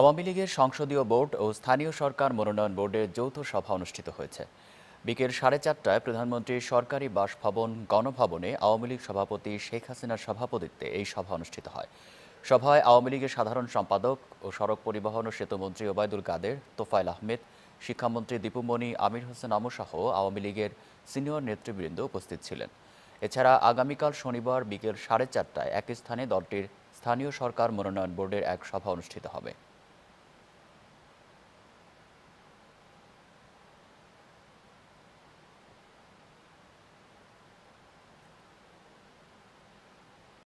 আওয়ামী লীগের সংসদীয় বোর্ড ও স্থানীয় সরকার মনোনয়ন বোর্ডের যৌথ সভা অনুষ্ঠিত হয়েছে বিকেল সাড়ে চারটায় প্রধানমন্ত্রীর সরকারি বাসভবন গণভবনে আওয়ামী লীগ সভাপতি শেখ হাসিনার সভাপতিত্বে এই সভা অনুষ্ঠিত হয় সভায় আওয়ামী লীগের সাধারণ সম্পাদক ও সড়ক পরিবহন ও সেতুমন্ত্রী ওবায়দুল কাদের তোফায়ল আহমেদ শিক্ষামন্ত্রী দীপুমণি আমির হোসেন আমুসহ আওয়ামী লীগের সিনিয়র নেতৃবৃন্দ উপস্থিত ছিলেন এছাড়া আগামীকাল শনিবার বিকেল সাড়ে চারটায় একই স্থানে দলটির স্থানীয় সরকার মনোনয়ন বোর্ডের এক সভা অনুষ্ঠিত হবে